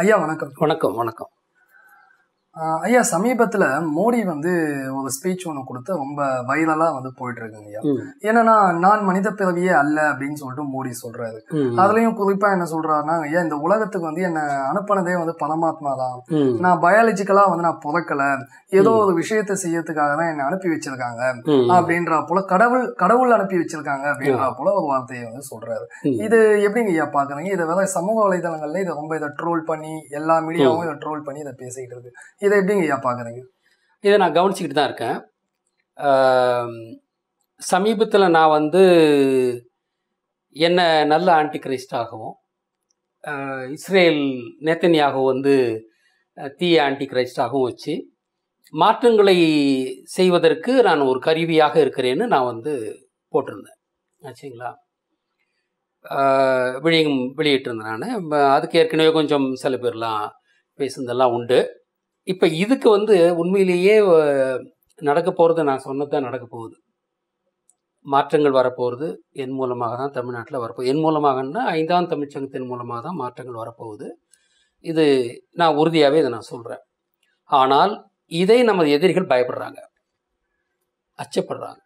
ஐயா வணக்கம் வணக்கம் வணக்கம் ஐயா சமீபத்துல மோடி வந்து ஒரு ஸ்பீச் ஒன்று கொடுத்து ரொம்ப வைரலா வந்து போயிட்டு இருக்குங்க ஐயா ஏன்னா நான் மனித பிறவியே அல்ல அப்படின்னு சொல்லிட்டு மோடி சொல்றாரு அதுலயும் குறிப்பா என்ன சொல்றாருன்னா ஐயா இந்த உலகத்துக்கு வந்து என்ன அனுப்பினதே வந்து பரமாத்மா தான் நான் பயாலஜிக்கலா வந்து நான் புதக்கல ஏதோ ஒரு விஷயத்த செய்யறதுக்காக தான் என்ன அனுப்பி வச்சிருக்காங்க அப்படின்ற போல கடவுள் கடவுள் அனுப்பி வச்சிருக்காங்க அப்படின்றா போல ஒரு வார்த்தையை வந்து சொல்றாரு இது எப்படிங்க ஐயா பாக்குறீங்க இதை வேற சமூக வலைதளங்கள்ல இதை ரொம்ப இதை ட்ரோல் பண்ணி எல்லா மீடியாவும் இதை ட்ரோல் பண்ணி இதை பேசிக்கிட்டு இருக்கு இதை எப்படிங்க ஐயா பார்க்குறீங்க இதை நான் கவனிச்சிக்கிட்டு தான் இருக்கேன் சமீபத்தில் நான் வந்து என்ன நல்ல ஆன்டி கிரைஸ்டாகவும் இஸ்ரேல் நேத்தனியாக வந்து தீய ஆன்டி கிரைஸ்டாகவும் வச்சு மாற்றங்களை செய்வதற்கு நான் ஒரு கருவியாக இருக்கிறேன்னு நான் வந்து போட்டிருந்தேன் ஆச்சுங்களா விழியும் வெளியிட்டிருந்தேன் நான் அதுக்கு ஏற்கனவே கொஞ்சம் சில பேர்லாம் பேசுனதெல்லாம் உண்டு இப்போ இதுக்கு வந்து உண்மையிலேயே நடக்க போகிறது நான் சொன்னது தான் நடக்க போகுது மாற்றங்கள் வரப்போகிறது என் மூலமாக தான் தமிழ்நாட்டில் வரப்போகுது என் மூலமாகன்னா ஐந்தாம் தமிழ்ச்சங்கத்தின் மூலமாக தான் மாற்றங்கள் வரப்போகுது இது நான் உறுதியாகவே இதை நான் சொல்கிறேன் ஆனால் இதை நமது எதிரிகள் பயப்படுறாங்க அச்சப்படுறாங்க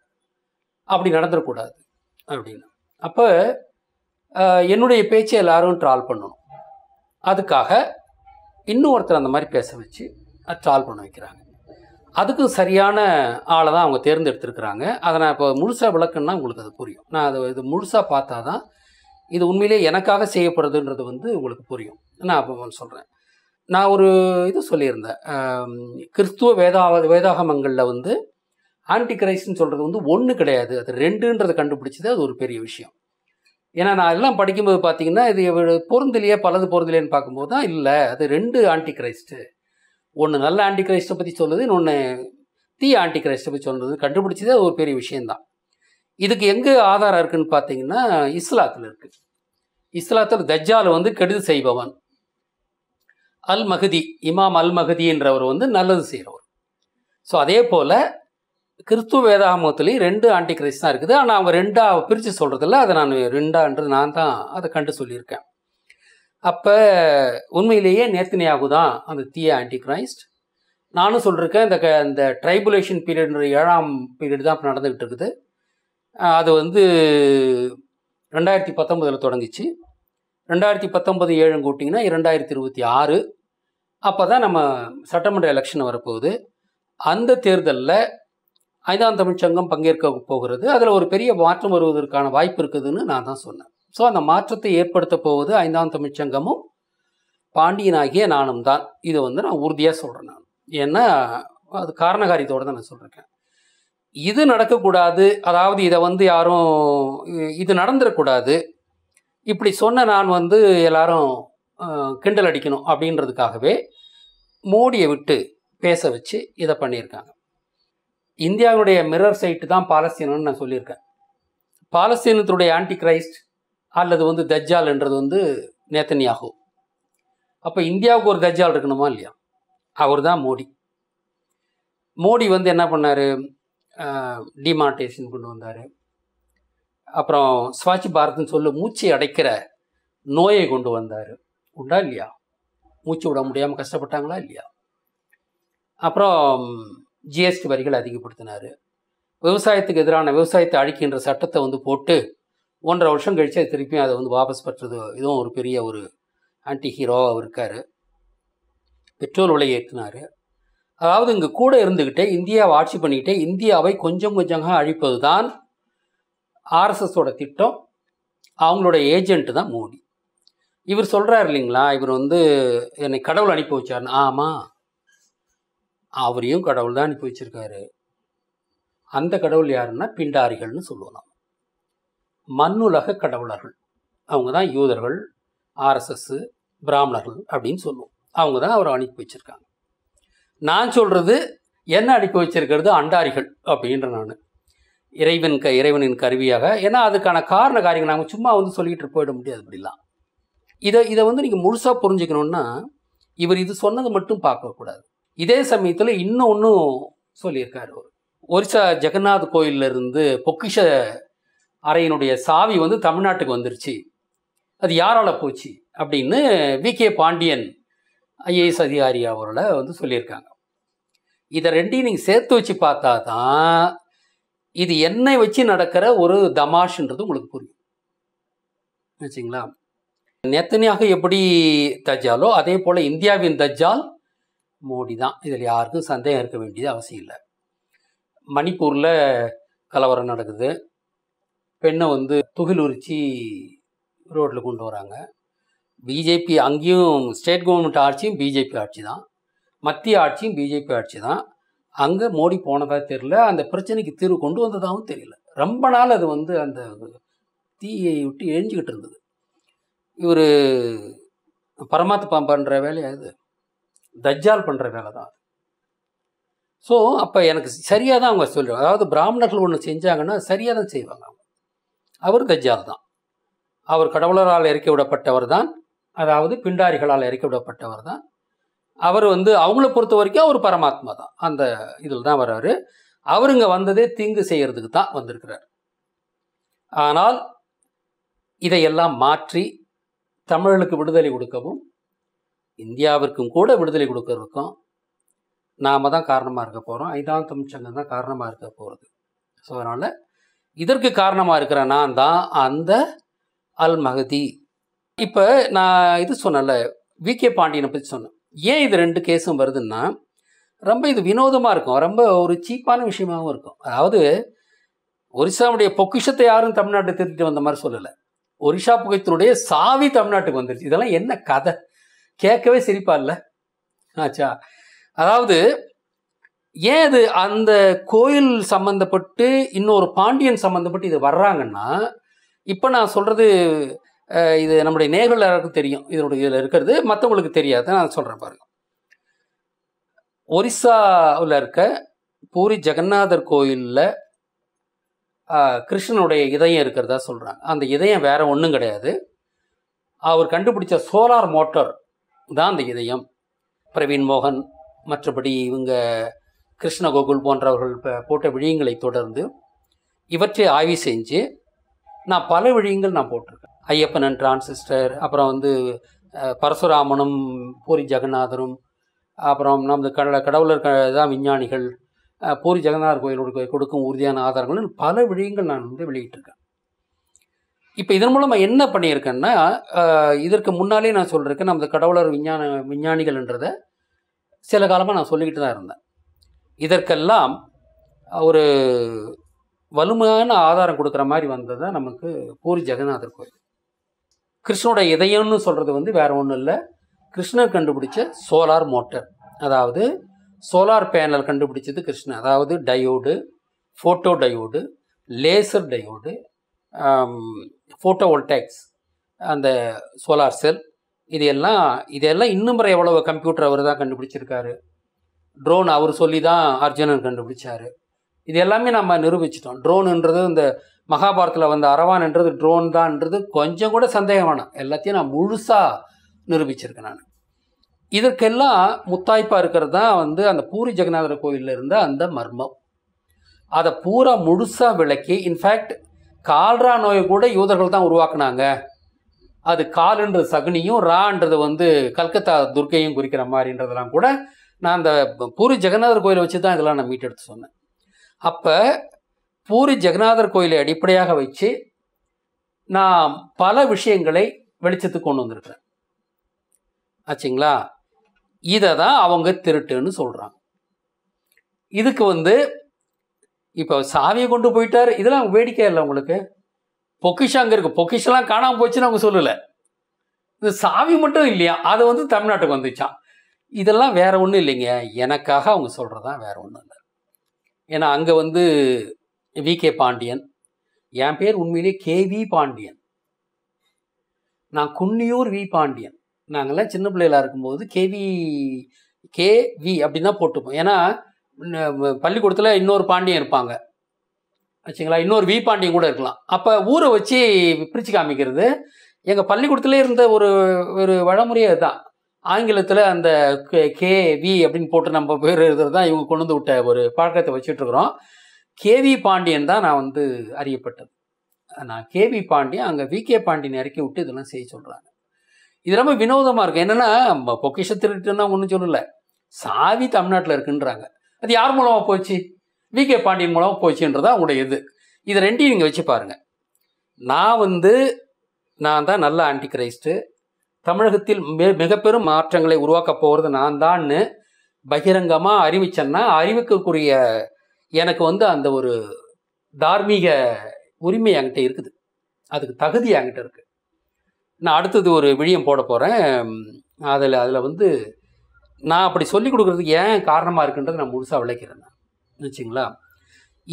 அப்படி நடந்துடக்கூடாது அப்படின்னு அப்போ என்னுடைய பேச்சை எல்லாரும் ட்ரால் பண்ணணும் அதுக்காக இன்னும் ஒருத்தர் அந்த மாதிரி பேச வச்சு சால்வ் பண்ண வைக்கிறாங்க அதுக்கு சரியான ஆளை தான் அவங்க தேர்ந்தெடுத்துருக்குறாங்க அதை நான் இப்போ முழுசாக விளக்குன்னா உங்களுக்கு அது புரியும் நான் அதை இது முழுசாக பார்த்தா தான் இது உண்மையிலே எனக்காக செய்யப்படுதுன்றது வந்து உங்களுக்கு புரியும் நான் அப்போ சொல்கிறேன் நான் ஒரு இது சொல்லியிருந்தேன் கிறிஸ்துவ வேதா வேதாகமங்களில் வந்து ஆன்டி கிரைஸ்ட்னு சொல்கிறது வந்து ஒன்று கிடையாது அது ரெண்டுன்றதை கண்டுபிடிச்சது அது ஒரு பெரிய விஷயம் ஏன்னா நான் எல்லாம் படிக்கும்போது பார்த்தீங்கன்னா இது பொருந்தலையே பலது பொருந்திலேன்னு பார்க்கும்போது தான் இல்லை அது ரெண்டு ஆன்டி கிரைஸ்ட்டு ஒன்று நல்ல ஆண்டி கிரைஸ்டை பற்றி சொல்லுது இன்னொன்று தீ ஆண்டி கிரைஸ்டை பற்றி சொல்கிறது கண்டுபிடிச்சதே ஒரு பெரிய விஷயந்தான் இதுக்கு எங்கே ஆதாரம் இருக்குதுன்னு பார்த்தீங்கன்னா இஸ்லாத்தில் இருக்குது இஸ்லாத்தில் தஜ்ஜால் வந்து கெடுது செய்பவன் அல் மகதி இமாம் அல் மகதின்றவர் வந்து நல்லது செய்கிறவர் ஸோ அதே போல் கிறிஸ்துவ வேதாமத்துலேயும் ரெண்டு ஆண்டி கிரைஸ்ட் தான் இருக்குது ஆனால் அவங்க ரெண்டாக பிரித்து சொல்கிறதில்ல அதை நான் ரெண்டான்றது நான் தான் அதை கண்டு சொல்லியிருக்கேன் அப்போ உண்மையிலேயே நேத்தனையாகு தான் அந்த தீய ஆன்டி கிரைஸ்ட் நானும் சொல்லியிருக்கேன் இந்த க இந்த ட்ரைபுலேஷன் பீரியட்ன்ற ஏழாம் பீரியட் தான் இப்போ நடந்துக்கிட்டு இருக்குது அது வந்து ரெண்டாயிரத்தி பத்தொம்பதில் தொடங்கிச்சு ரெண்டாயிரத்தி பத்தொம்பது ஏழுங்க கூட்டிங்கன்னா இரண்டாயிரத்தி இருபத்தி ஆறு அப்போ தான் நம்ம சட்டமன்ற எலெக்ஷன் வரப்போகுது அந்த தேர்தலில் ஐந்தாம் தமிழ்ச்சங்கம் பங்கேற்க போகிறது அதில் ஒரு பெரிய மாற்றம் வருவதற்கான வாய்ப்பு இருக்குதுன்னு நான் தான் சொன்னேன் ஸோ அந்த மாற்றத்தை ஏற்படுத்த போவது ஐந்தாம் தமிழ்ச்சங்கமும் பாண்டியனாகிய நானும் தான் இதை வந்து நான் உறுதியாக சொல்கிறேன் நான் ஏன்னா அது காரணகாரியத்தோடு தான் நான் சொல்லியிருக்கேன் இது நடக்கக்கூடாது அதாவது இதை வந்து யாரும் இது நடந்துடக்கூடாது இப்படி சொன்ன நான் வந்து எல்லாரும் கிண்டல் அடிக்கணும் அப்படின்றதுக்காகவே மோடியை விட்டு பேச வச்சு இதை பண்ணியிருக்காங்க இந்தியாவுடைய மிரர் சைட்டு தான் பாலஸ்தீனம்னு நான் சொல்லியிருக்கேன் பாலஸ்தீனத்துடைய ஆன்டி கிரைஸ்ட் அல்லது வந்து தஜ்ஜால்ன்றது வந்து நேத்தன்யாகோ அப்போ இந்தியாவுக்கு ஒரு தஜ்ஜால் இருக்கணுமா இல்லையா அவர் தான் மோடி மோடி வந்து என்ன பண்ணார் டிமார்டேஷன் கொண்டு வந்தார் அப்புறம் ஸ்வாச்சி பாரத்னு சொல்ல மூச்சை அடைக்கிற நோயை கொண்டு வந்தார் உண்டா இல்லையா மூச்சு விட முடியாமல் கஷ்டப்பட்டாங்களா இல்லையா அப்புறம் ஜிஎஸ்டி வரிகள் அதிகப்படுத்தினார் விவசாயத்துக்கு எதிரான விவசாயத்தை அழிக்கின்ற சட்டத்தை வந்து போட்டு ஒன்றரை வருஷம் கழித்து திருப்பி அதை வந்து வாபஸ் பெற்றது இதுவும் ஒரு பெரிய ஒரு ஆன்டி ஹீரோவாக இருக்கார் பெட்ரோல் விலை ஏற்றினார் அதாவது இங்கே கூட இருந்துக்கிட்டே இந்தியாவை ஆட்சி பண்ணிக்கிட்டே இந்தியாவை கொஞ்சம் கொஞ்சமாக அழிப்பது தான் ஆர்எஸ்எஸோட திட்டம் அவங்களோட ஏஜெண்ட்டு தான் மோடி இவர் சொல்கிறார் இல்லைங்களா இவர் வந்து என்னை கடவுள் அனுப்பி வச்சார் ஆமாம் அவரையும் கடவுள் தான் அனுப்பி வச்சுருக்காரு அந்த கடவுள் யாருன்னா பிண்டாரிகள்னு சொல்லுவோம் மண்ணுலக கடவுளர்கள் அவங்க தான் யூதர்கள் ஆர்எஸ்எஸ் பிராமணர்கள் அப்படின்னு சொல்லுவோம் அவங்க தான் அவரை அனுப்பி வச்சுருக்காங்க நான் சொல்கிறது என்ன அனுப்பி வச்சுருக்கிறது அண்டாரிகள் அப்படின்ற நான் இறைவன் க இறைவனின் கருவியாக ஏன்னா அதுக்கான காரண காரியங்கள் நாங்கள் சும்மா வந்து சொல்லிக்கிட்டு போயிட முடியாது அப்படிலாம் இதை இதை வந்து நீங்கள் முழுசாக புரிஞ்சுக்கணுன்னா இவர் இது சொன்னது மட்டும் பார்க்கக்கூடாது இதே சமயத்தில் இன்னும் ஒன்றும் சொல்லியிருக்காரு அவர் ஒரிசா ஜெகநாத் கோயிலிருந்து பொக்கிஷ அறையினுடைய சாவி வந்து தமிழ்நாட்டுக்கு வந்துருச்சு அது யாரால் போச்சு அப்படின்னு வி கே பாண்டியன் ஐஏஎஸ் அதிகாரி அவர்களை வந்து சொல்லியிருக்காங்க இதை ரெண்டையும் நீங்கள் சேர்த்து வச்சு பார்த்தா தான் இது என்னை வச்சு நடக்கிற ஒரு தமாஷ்ன்றது உங்களுக்கு புரியும் வச்சுங்களா நெத்தனியாக எப்படி தஜ்ஜாலோ அதே போல் இந்தியாவின் தஜ்ஜால் மோடி தான் இதில் யாருக்கும் சந்தேகம் இருக்க வேண்டியது அவசியம் இல்லை மணிப்பூரில் கலவரம் நடக்குது பெண்ணை வந்து துகில் உரிச்சி ரோட்டில் கொண்டு வராங்க பிஜேபி அங்கேயும் ஸ்டேட் கவர்மெண்ட் ஆட்சியும் பிஜேபி ஆட்சி தான் மத்திய ஆட்சியும் பிஜேபி ஆட்சி தான் அங்கே மோடி போனதாக தெரியல அந்த பிரச்சனைக்கு தீர்வு கொண்டு வந்ததாகவும் தெரியல ரொம்ப நாள் அது வந்து அந்த தீயை விட்டு எழிஞ்சிக்கிட்டு இருந்தது இவர் பரமாத்து பண்ணுற வேலையா இது தஜ்ஜால் பண்ணுற வேலை தான் ஸோ அப்போ எனக்கு சரியாக தான் அவங்க சொல்லுவாங்க அதாவது பிராமணர்கள் ஒன்று செஞ்சாங்கன்னா சரியாக தான் செய்வாங்க அவங்க அவர் தஜ்ஜால் தான் அவர் கடவுளரால் இறக்கி விடப்பட்டவர் தான் அதாவது பிண்டாரிகளால் இறக்கி விடப்பட்டவர் தான் அவர் வந்து அவங்கள பொறுத்த வரைக்கும் அவர் பரமாத்மா தான் அந்த இதில் தான் வர்றாரு அவர் இங்கே வந்ததே தீங்கு செய்கிறதுக்கு தான் வந்திருக்கிறார் ஆனால் இதையெல்லாம் மாற்றி தமிழர்களுக்கு விடுதலை கொடுக்கவும் இந்தியாவிற்கும் கூட விடுதலை கொடுக்கறதுக்கும் நாம் தான் காரணமாக இருக்க போகிறோம் ஐந்தாம் தமிழ்ச்சங்கம் தான் காரணமாக இருக்க போகிறது ஸோ அதனால் இதற்கு காரணமாக இருக்கிற நான் தான் அந்த அல் மகதி இப்போ நான் இது சொன்னேன்ல வி கே பாண்டியனை பற்றி சொன்னேன் ஏன் இது ரெண்டு கேஸும் வருதுன்னா ரொம்ப இது வினோதமாக இருக்கும் ரொம்ப ஒரு சீப்பான விஷயமாகவும் இருக்கும் அதாவது ஒரிசாவுடைய பொக்கிஷத்தை யாரும் தமிழ்நாட்டை திருத்திட்டு வந்த மாதிரி சொல்லலை ஒரிசா புகைத்தினுடைய சாவி தமிழ்நாட்டுக்கு வந்துருச்சு இதெல்லாம் என்ன கதை கேட்கவே சிரிப்பா இல்லை ஆச்சா அதாவது ஏன் இது அந்த கோயில் சம்மந்தப்பட்டு இன்னொரு பாண்டியன் சம்மந்தப்பட்டு இது வர்றாங்கன்னா இப்போ நான் சொல்கிறது இது நம்முடைய நேர்கள் யாருக்கும் தெரியும் இதனுடைய இதில் இருக்கிறது மற்றவங்களுக்கு தெரியாது நான் சொல்கிறேன் பாருங்கள் ஒரிசாவில் இருக்க பூரி ஜெகநாதர் கோயிலில் கிருஷ்ணனுடைய இதயம் இருக்கிறதா சொல்கிறாங்க அந்த இதயம் வேறு ஒன்றும் கிடையாது அவர் கண்டுபிடிச்ச சோலார் மோட்டார் தான் அந்த இதயம் பிரவீன் மோகன் மற்றபடி இவங்க கிருஷ்ணகோகுல் போன்றவர்கள் போட்ட விழியங்களை தொடர்ந்து இவற்றை ஆய்வு செஞ்சு நான் பல விழியங்கள் நான் போட்டிருக்கேன் ஐயப்பன் அண்ட் டிரான்சிஸ்டர் அப்புறம் வந்து பரசுராமனும் பூரி ஜெகநாதரும் அப்புறம் நம்ம கட கடவுளர் தான் விஞ்ஞானிகள் பூரி ஜெகநாதர் கோயிலுக்கு கொடுக்கும் உறுதியான ஆதாரங்கள் பல விழியங்கள் நான் வந்து வெளியிட்டிருக்கேன் இப்போ இதன் மூலமாக என்ன பண்ணியிருக்கேன்னா இதற்கு முன்னாலே நான் சொல்லியிருக்கேன் நமது கடவுளர் விஞ்ஞான விஞ்ஞானிகள்ன்றதை சில காலமாக நான் சொல்லிக்கிட்டு தான் இருந்தேன் இதற்கெல்லாம் ஒரு வலுமையான ஆதாரம் கொடுக்குற மாதிரி வந்தது தான் நமக்கு பூரி ஜெகநாதர் கோயில் கிருஷ்ணோட இதயம்னு சொல்கிறது வந்து வேறு ஒன்றும் இல்லை கிருஷ்ணர் கண்டுபிடிச்ச சோலார் மோட்டர் அதாவது சோலார் பேனல் கண்டுபிடிச்சது கிருஷ்ணன் அதாவது diode photo diode laser diode photovoltaics அந்த சோலார் செல் இது எல்லாம் இதெல்லாம் இன்னும் எவ்வளோ கம்ப்யூட்டர் அவர் தான் கண்டுபிடிச்சிருக்காரு ட்ரோன் அவர் சொல்லி தான் அர்ஜுனன் கண்டுபிடிச்சார் இது எல்லாமே நம்ம நிரூபிச்சிட்டோம் ட்ரோனுன்றது இந்த மகாபாரத்தில் வந்த அரவான்ன்றது ட்ரோன் தான்ன்றது கொஞ்சம் கூட சந்தேகம் வேணாம் எல்லாத்தையும் நான் முழுசாக நிரூபிச்சிருக்கேன் நான் இதற்கெல்லாம் முத்தாய்ப்பாக இருக்கிறது தான் வந்து அந்த பூரி ஜெகநாதர் கோயிலில் இருந்த அந்த மர்மம் அதை பூரா முழுசாக விளக்கி இன்ஃபேக்ட் கால்ரா நோயை கூட யூதர்கள் தான் உருவாக்குனாங்க அது கால்ன்றது சகுனியும் ரான்றது வந்து கல்கத்தா துர்க்கையும் குறிக்கிற மாதிரின்றதெல்லாம் கூட நான் அந்த பூரி ஜெகநாதர் கோயிலை வச்சு தான் இதெல்லாம் நான் எடுத்து சொன்னேன் அப்போ பூரி ஜெகநாதர் கோயிலை அடிப்படையாக வச்சு நான் பல விஷயங்களை வெளிச்சத்துக்கு கொண்டு வந்திருக்கிறேன் ஆச்சுங்களா இதை தான் அவங்க திருட்டுன்னு சொல்கிறாங்க இதுக்கு வந்து இப்போ சாவியை கொண்டு போயிட்டார் இதெல்லாம் வேடிக்கை இல்லை உங்களுக்கு பொக்கிஷம் அங்கே இருக்குது பொக்கிஷெல்லாம் காணாமல் போச்சுன்னு அவங்க சொல்லலை இந்த சாவி மட்டும் இல்லையா அது வந்து தமிழ்நாட்டுக்கு வந்துச்சான் இதெல்லாம் வேற ஒன்றும் இல்லைங்க எனக்காக அவங்க சொல்கிறது தான் வேற ஒன்றும் இல்லை ஏன்னா அங்கே வந்து வி கே பாண்டியன் என் பேர் உண்மையிலே கே வி பாண்டியன் நான் குன்னியூர் வி பாண்டியன் நாங்கள்லாம் சின்ன பிள்ளைகளாக இருக்கும்போது கேவி கே வி அப்படின் தான் போட்டுப்போம் ஏன்னா பள்ளிக்கூடத்தில் இன்னொரு பாண்டியன் இருப்பாங்க வச்சுங்களா இன்னொரு வி பாண்டியன் கூட இருக்கலாம் அப்போ ஊரை வச்சு பிரித்து காமிக்கிறது எங்கள் பள்ளிக்கூடத்துலேயே இருந்த ஒரு ஒரு வழமுறையே அதுதான் ஆங்கிலத்தில் அந்த கே கே வி அப்படின்னு போட்டு நம்ம பேர் எழுதுறது தான் இவங்க கொண்டு வந்து விட்ட ஒரு பழக்கத்தை வச்சுட்ருக்குறோம் கேவி பாண்டியன் தான் நான் வந்து அறியப்பட்டது நான் கேவி பாண்டியன் அங்கே விகே பாண்டியன் இறக்கி விட்டு இதெல்லாம் செய்ய சொல்கிறாங்க இது ரொம்ப வினோதமாக இருக்குது என்னென்னா நம்ம பொக்கிஷ திருட்டுன்னா ஒன்றும் சொல்லலை சாவி தமிழ்நாட்டில் இருக்குன்றாங்க அது யார் மூலமாக போச்சு வி கே பாண்டியன் மூலமாக போச்சுன்றதா அவங்களுடைய இது இது ரெண்டையும் நீங்கள் வச்சு பாருங்கள் நான் வந்து நான் தான் நல்ல ஆன்டி கிரைஸ்ட்டு தமிழகத்தில் மிக பெரும் மாற்றங்களை உருவாக்க போகிறது நான் தான்னு பகிரங்கமாக அறிவிச்சேன்னா அறிவிக்கக்கூடிய எனக்கு வந்து அந்த ஒரு தார்மீக உரிமை என்கிட்ட இருக்குது அதுக்கு தகுதி என்கிட்ட இருக்குது நான் அடுத்தது ஒரு விழியம் போட போகிறேன் அதில் அதில் வந்து நான் அப்படி சொல்லி கொடுக்குறதுக்கு ஏன் காரணமாக இருக்குன்றது நான் முழுசாக விளைக்கிறேன் வச்சுங்களா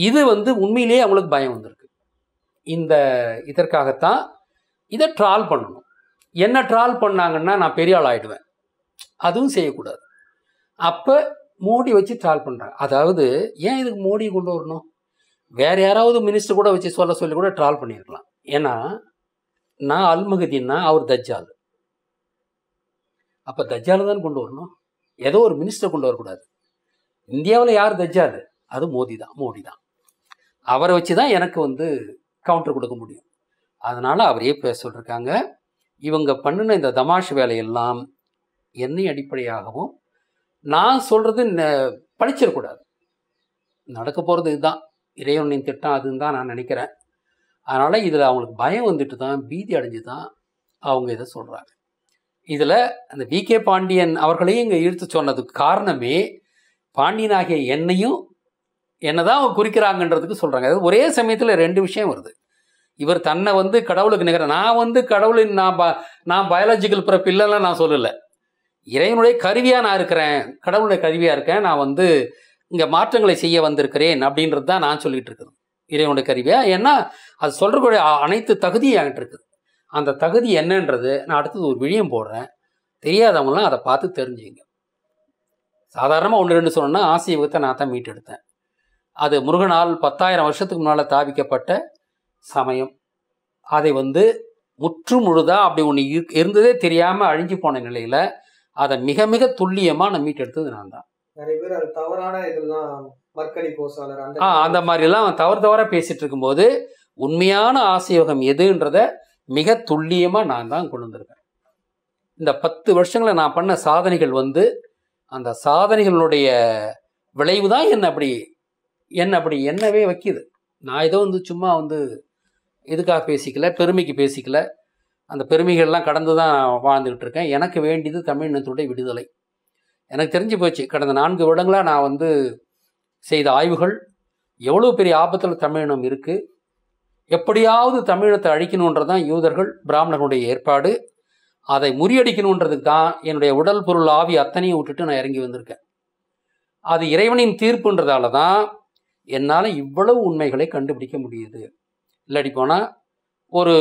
இது வந்து உண்மையிலேயே அவங்களுக்கு பயம் வந்திருக்கு இந்த இதற்காகத்தான் இதை ட்ரால் பண்ணணும் என்ன ட்ரால் பண்ணாங்கன்னா நான் பெரிய ஆள் ஆகிடுவேன் அதுவும் செய்யக்கூடாது அப்போ மோடி வச்சு ட்ரால் பண்ணுறாங்க அதாவது ஏன் இதுக்கு மோடி கொண்டு வரணும் வேறு யாராவது மினிஸ்டர் கூட வச்சு சொல்ல சொல்லி கூட ட்ரால் பண்ணியிருக்கலாம் ஏன்னா நான் அல்மகதின்னா அவர் தஜ்ஜால் அப்போ தஜ்ஜால் தான் கொண்டு வரணும் ஏதோ ஒரு மினிஸ்டர் கொண்டு வரக்கூடாது இந்தியாவில் யார் தஜ்ஜால் அது மோடி தான் மோடி தான் அவரை வச்சு தான் எனக்கு வந்து கவுண்டர் கொடுக்க முடியும் அதனால் அவரே பேச சொல்லியிருக்காங்க இவங்க பண்ணின இந்த தமாஷ் வேலையெல்லாம் என்னை அடிப்படையாகவும் நான் சொல்கிறது பழிச்சிடக்கூடாது நடக்க போகிறது இதுதான் இறைவனின் திட்டம் அதுன்னு தான் நான் நினைக்கிறேன் அதனால் இதில் அவங்களுக்கு பயம் வந்துட்டு தான் பீதி அடைஞ்சு தான் அவங்க இதை சொல்கிறாங்க இதில் அந்த வி கே பாண்டியன் அவர்களையும் இங்கே இழுத்து சொன்னதுக்கு காரணமே பாண்டியனாகிய என்னையும் என்ன தான் அவங்க குறிக்கிறாங்கன்றதுக்கு சொல்கிறாங்க அது ஒரே சமயத்தில் ரெண்டு விஷயம் வருது இவர் தன்னை வந்து கடவுளுக்கு நிகர நான் வந்து கடவுளின் நான் ப நான் பயாலஜிக்கல் பிறப்பு இல்லைன்னா நான் சொல்லலை இறைவனுடைய கருவியாக நான் இருக்கிறேன் கடவுளுடைய கருவியாக இருக்கேன் நான் வந்து இங்கே மாற்றங்களை செய்ய வந்திருக்கிறேன் அப்படின்றது தான் நான் சொல்லிகிட்டு இருக்கிறேன் இறைவனுடைய கருவியாக ஏன்னா அது சொல்கிறக்கூடிய அனைத்து தகுதியும் என்கிட்ட இருக்குது அந்த தகுதி என்னன்றது நான் அடுத்தது ஒரு விழியம் போடுறேன் தெரியாதவங்களாம் அதை பார்த்து தெரிஞ்சுங்க சாதாரணமாக ஒன்று ரெண்டு சொன்னோன்னா ஆசிரியத்தை நான் தான் மீட்டெடுத்தேன் அது முருகனால் பத்தாயிரம் வருஷத்துக்கு முன்னால் தாவிக்கப்பட்ட சமயம் அதை வந்து முற்று முழுதாக அப்படி ஒன்று இருந்ததே தெரியாமல் அழிஞ்சு போன நிலையில் அதை மிக மிக துல்லியமாக நான் மீட்டெடுத்தது நான் தான் நிறைய பேர் அது தவறான இதெல்லாம் மற்கடி ஆ அந்த மாதிரிலாம் தவறு தவறாக பேசிகிட்டு இருக்கும்போது உண்மையான ஆசையோகம் எதுன்றத மிக துல்லியமாக நான் தான் கொண்டு வந்திருக்கேன் இந்த பத்து வருஷங்களை நான் பண்ண சாதனைகள் வந்து அந்த சாதனைகளுடைய விளைவு தான் என்ன அப்படி என்ன அப்படி என்னவே வைக்கிது நான் ஏதோ வந்து சும்மா வந்து எதுக்காக பேசிக்கல பெருமைக்கு பேசிக்கல அந்த பெருமைகள்லாம் கடந்து தான் வாழ்ந்துக்கிட்டு இருக்கேன் எனக்கு வேண்டியது தமிழ் இனத்துடைய விடுதலை எனக்கு தெரிஞ்சு போச்சு கடந்த நான்கு வருடங்களாக நான் வந்து செய்த ஆய்வுகள் எவ்வளோ பெரிய ஆபத்தில் தமிழினம் இருக்குது எப்படியாவது தமிழத்தை அழிக்கணுன்றது தான் யூதர்கள் பிராமணர்களுடைய ஏற்பாடு அதை முறியடிக்கணுன்றதுக்கு தான் என்னுடைய உடல் பொருள் ஆவி அத்தனையும் விட்டுட்டு நான் இறங்கி வந்திருக்கேன் அது இறைவனின் தீர்ப்புன்றதால தான் என்னால் இவ்வளவு உண்மைகளை கண்டுபிடிக்க முடியுது இல்லாடி போனால் ஒரு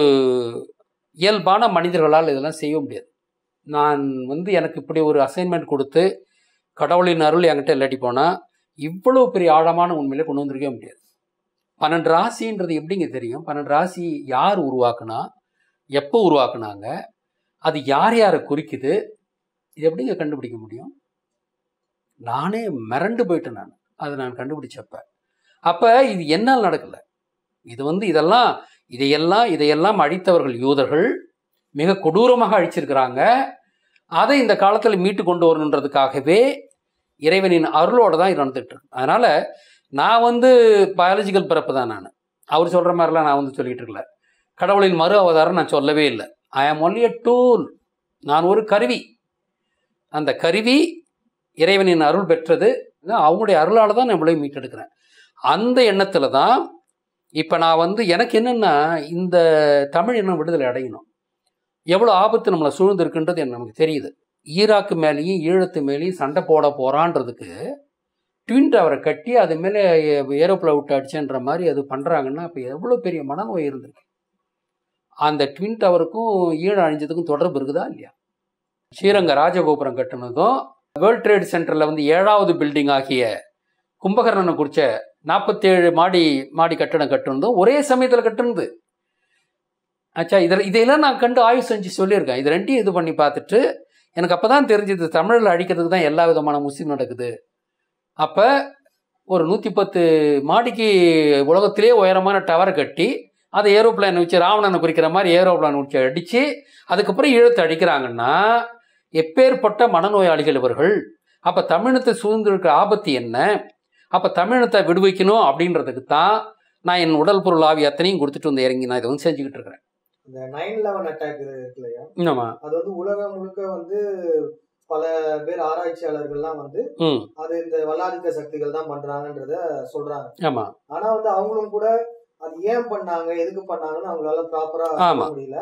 இயல்பான மனிதர்களால் இதெல்லாம் செய்ய முடியாது நான் வந்து எனக்கு இப்படி ஒரு அசைன்மெண்ட் கொடுத்து கடவுளின் அருள் என்கிட்ட இல்லாட்டி போனால் இவ்வளோ பெரிய ஆழமான உண்மையில கொண்டு வந்திருக்கவே முடியாது பன்னெண்டு ராசின்றது எப்படிங்க தெரியும் பன்னெண்டு ராசி யார் உருவாக்குனா எப்போ உருவாக்குனாங்க அது யார் யாரை குறிக்குது இது எப்படிங்க கண்டுபிடிக்க முடியும் நானே மிரண்டு போயிட்டேன் நான் அதை நான் கண்டுபிடிச்சப்ப அப்போ இது என்னால் நடக்கலை இது வந்து இதெல்லாம் இதையெல்லாம் இதையெல்லாம் அழித்தவர்கள் யூதர்கள் மிக கொடூரமாக அழிச்சிருக்கிறாங்க அதை இந்த காலத்தில் மீட்டு கொண்டு வரணுன்றதுக்காகவே இறைவனின் அருளோடு தான் இது நடந்துகிட்டு இருக்கு அதனால் நான் வந்து பயாலஜிக்கல் பிறப்பு தான் நான் அவர் சொல்கிற மாதிரிலாம் நான் வந்து சொல்லிகிட்டு இருக்கல கடவுளின் மறு அவதாரம் நான் சொல்லவே இல்லை ஐ ஆம் ஒன்லி அ டூல் நான் ஒரு கருவி அந்த கருவி இறைவனின் அருள் பெற்றது அவங்களுடைய அருளால் தான் நான் இவ்வளோ மீட்டெடுக்கிறேன் அந்த எண்ணத்தில் தான் இப்போ நான் வந்து எனக்கு என்னென்னா இந்த தமிழ் என்ன விடுதலை அடையணும் எவ்வளோ ஆபத்து நம்மளை சூழ்ந்திருக்குன்றது நமக்கு தெரியுது ஈராக்கு மேலேயும் ஈழத்து மேலேயும் சண்டை போட போகிறான்றதுக்கு ட்வின் டவரை கட்டி அது மேலே ஏரோப்ளை விட்டு அடிச்சுன்ற மாதிரி அது பண்ணுறாங்கன்னா இப்போ எவ்வளோ பெரிய மனநோய் இருந்திருக்கு அந்த ட்வின் டவருக்கும் ஈழம் அழிஞ்சதுக்கும் தொடர்பு இருக்குதா இல்லையா ஸ்ரீரங்க ராஜகோபுரம் கட்டினதும் வேர்ல்ட் ட்ரேட் சென்டரில் வந்து ஏழாவது பில்டிங் ஆகிய கும்பகர்ணனை குறித்த நாற்பத்தேழு மாடி மாடி கட்டணம் கட்டிருந்தோம் ஒரே சமயத்தில் கட்டுனது ஆச்சா இதில் இதையெல்லாம் நான் கண்டு ஆய்வு செஞ்சு சொல்லியிருக்கேன் இது ரெண்டையும் இது பண்ணி பார்த்துட்டு எனக்கு அப்போ தான் தெரிஞ்சது தமிழில் அழிக்கிறதுக்கு தான் எல்லா விதமான முஸ்லீம் நடக்குது அப்போ ஒரு நூற்றி பத்து மாடிக்கு உலகத்திலே உயரமான டவரை கட்டி அதை ஏரோப்ளான் வச்சு ராவணனை குறிக்கிற மாதிரி ஏரோப்ளான் வச்சு அடித்து அதுக்கப்புறம் இழுத்து அடிக்கிறாங்கன்னா எப்பேற்பட்ட மனநோயாளிகள் இவர்கள் அப்போ தமிழத்தை சூழ்ந்திருக்கிற ஆபத்து என்ன அப்போ தமிழத்தை விடுவிக்கணும் அப்படின்றதுக்கு தான் நான் என் உடல் பொருள் ஆவி அத்தனையும் கொடுத்துட்டு வந்து இறங்கி நான் இதை வந்து செஞ்சுக்கிட்டு இருக்கிறேன் இந்த நைன் இல்லையா அது வந்து உலகம் முழுக்க வந்து பல பேர் ஆராய்ச்சியாளர்கள்லாம் வந்து அது இந்த வல்லாதிக்க சக்திகள் தான் பண்றாங்கன்றத சொல்றாங்க ஆமா ஆனா வந்து அவங்களும் கூட அது ஏன் பண்ணாங்க எதுக்கு பண்ணாங்கன்னு அவங்களால ப்ராப்பரா முடியல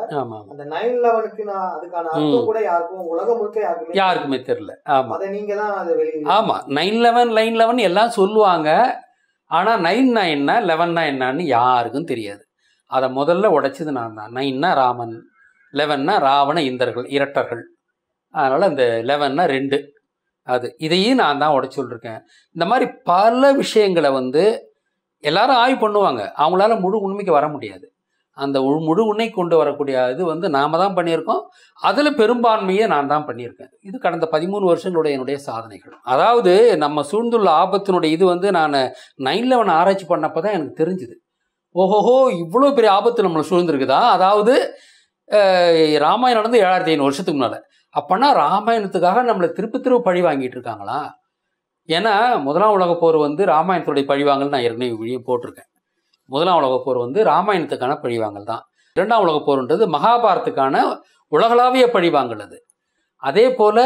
அந்த நைன் லெவனுக்கு நான் அதுக்கான அர்த்தம் கூட யாருக்கும் உலகம் முழுக்க யாருக்குமே யாருக்குமே தெரியல ஆமா அதை நீங்க தான் அதை வெளியே ஆமா நைன் லெவன் லைன் லெவன் எல்லாம் சொல்லுவாங்க ஆனா நைன்னா லெவன் லெவன்னா என்னன்னு யாருக்கும் தெரியாது அதை முதல்ல உடைச்சது நான் தான் நைன்னா ராமன் லெவன்னா ராவண இந்தர்கள் இரட்டர்கள் அதனால் அந்த லெவன்னா ரெண்டு அது இதையும் நான் தான் உடச்சி சொல்லிருக்கேன் இந்த மாதிரி பல விஷயங்களை வந்து எல்லாரும் ஆய்வு பண்ணுவாங்க அவங்களால முழு உண்மைக்கு வர முடியாது அந்த முழு உண்மை கொண்டு வரக்கூடிய இது வந்து நாம தான் பண்ணியிருக்கோம் அதில் பெரும்பான்மையை நான் தான் பண்ணியிருக்கேன் இது கடந்த பதிமூணு வருஷங்களுடைய என்னுடைய சாதனைகள் அதாவது நம்ம சூழ்ந்துள்ள ஆபத்தினுடைய இது வந்து நான் நைன் லெவன் ஆராய்ச்சி பண்ணப்போ தான் எனக்கு தெரிஞ்சுது ஓஹோஹோ இவ்வளோ பெரிய ஆபத்து நம்மளை சூழ்ந்துருக்குதா அதாவது ராமாயணம் வந்து ஏழாயிரத்தி ஐநூறு வருஷத்துக்கு முன்னால் அப்போனா ராமாயணத்துக்காக நம்மளை திருப்பி திருப்பு பழி வாங்கிட்டு இருக்காங்களா ஏன்னா முதலாம் உலக போர் வந்து ராமாயணத்துடைய பழிவாங்கல் நான் ஏற்கனவே வழியும் போட்டிருக்கேன் முதலாம் உலக போர் வந்து ராமாயணத்துக்கான பழிவாங்கல் தான் இரண்டாம் உலக போர்ன்றது மகாபாரத்துக்கான உலகளாவிய பழிவாங்கல் அது அதே போல்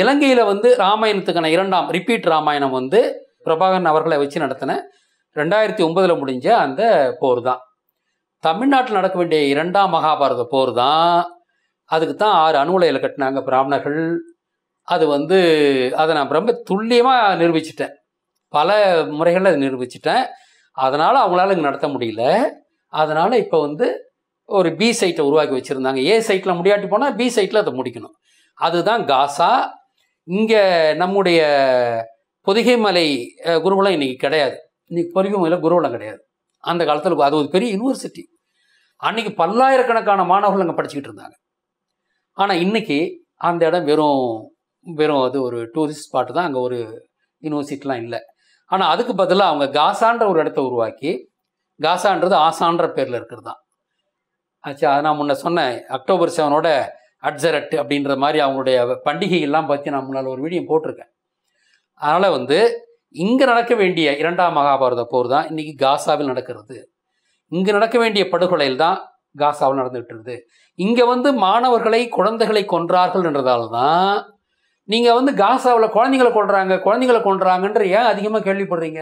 இலங்கையில் வந்து ராமாயணத்துக்கான இரண்டாம் ரிப்பீட் ராமாயணம் வந்து பிரபாகரன் அவர்களை வச்சு நடத்தின ரெண்டாயிரத்தி ஒன்பதில் முடிஞ்ச அந்த போர் தான் தமிழ்நாட்டில் நடக்க வேண்டிய இரண்டாம் மகாபாரத போர் தான் அதுக்கு தான் ஆறு அணுவலையில் கட்டினாங்க பிராமணர்கள் அது வந்து அதை நான் ரொம்ப துல்லியமாக நிரூபிச்சிட்டேன் பல முறைகளில் அதை நிரூபிச்சிட்டேன் அதனால் அவங்களால இங்கே நடத்த முடியல அதனால் இப்போ வந்து ஒரு பி சைட்டை உருவாக்கி வச்சுருந்தாங்க ஏ சைட்டில் முடியாட்டி போனால் பி சைட்டில் அதை முடிக்கணும் அதுதான் காசா இங்கே நம்முடைய பொதிகை மலை குருகுலம் இன்றைக்கி கிடையாது இன்றைக்கி பொதிகை மலையில் குருகுலம் கிடையாது அந்த காலத்தில் அது ஒரு பெரிய யூனிவர்சிட்டி அன்றைக்கி பல்லாயிரக்கணக்கான மாணவர்கள் அங்கே படிச்சுக்கிட்டு இருந்தாங்க ஆனால் இன்றைக்கி அந்த இடம் வெறும் வெறும் அது ஒரு டூரிஸ்ட் ஸ்பாட்டு தான் அங்கே ஒரு யூனிவர்சிட்டிலாம் இல்லை ஆனால் அதுக்கு பதிலாக அவங்க காசான்ற ஒரு இடத்த உருவாக்கி காசான்றது ஆசான்ற பேரில் இருக்கிறது தான் ஆச்சா அதை நான் முன்ன சொன்னேன் அக்டோபர் செவனோட அட்ஜரட் அப்படின்ற மாதிரி அவங்களுடைய பண்டிகைகள்லாம் பற்றி நான் முன்னால் ஒரு வீடியோ போட்டிருக்கேன் அதனால் வந்து இங்கே நடக்க வேண்டிய இரண்டாம் மகாபாரத போர் தான் இன்றைக்கி காசாவில் நடக்கிறது இங்கே நடக்க வேண்டிய படுகொலையில் தான் காசாவில் நடந்துகிட்டு இருக்குது இங்கே வந்து மாணவர்களை குழந்தைகளை கொன்றார்கள் தான் நீங்கள் வந்து காசாவில் குழந்தைங்களை கொள்றாங்க குழந்தைங்களை கொள்றாங்கன்ற ஏன் அதிகமாக கேள்விப்படுறீங்க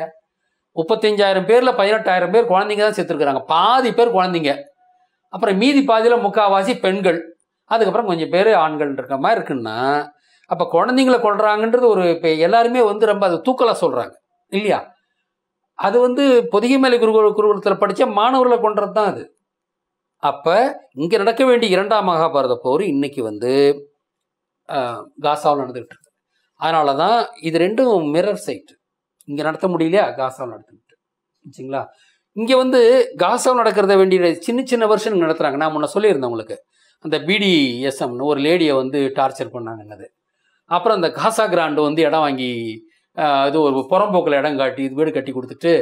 முப்பத்தஞ்சாயிரம் பேரில் பதினெட்டாயிரம் பேர் குழந்தைங்க தான் செத்துருக்குறாங்க பாதி பேர் குழந்தைங்க அப்புறம் மீதி பாதியில் முக்காவாசி பெண்கள் அதுக்கப்புறம் கொஞ்சம் பேர் ஆண்கள் இருக்க மாதிரி இருக்குன்னா அப்போ குழந்தைங்களை கொள்றாங்கன்றது ஒரு இப்போ எல்லாருமே வந்து ரொம்ப அது தூக்கலாக சொல்கிறாங்க இல்லையா அது வந்து பொதிகைமலை குருகுல குருகுலத்தில் படித்த மாணவர்களை கொன்றது தான் அது அப்போ இங்கே நடக்க வேண்டிய இரண்டாம் மகாபாரத போர் இன்னைக்கு வந்து காசாவில் நடந்துகிட்டு இருக்கு அதனால தான் இது ரெண்டும் மிரர் சைட் இங்கே நடத்த முடியலையா காசாவில் நடத்திக்கிட்டு சரிங்களா இங்கே வந்து காசாவில் நடக்கிறத வேண்டிய சின்ன சின்ன வருஷம் நடத்துகிறாங்க நான் முன்ன சொல்லியிருந்தேன் உங்களுக்கு அந்த பிடிஎஸ்எம்னு ஒரு லேடியை வந்து டார்ச்சர் பண்ணாங்கன்னது அப்புறம் அந்த காசா கிராண்டு வந்து இடம் வாங்கி இது ஒரு புறம்போக்கில் இடம் காட்டி இது வீடு கட்டி கொடுத்துட்டு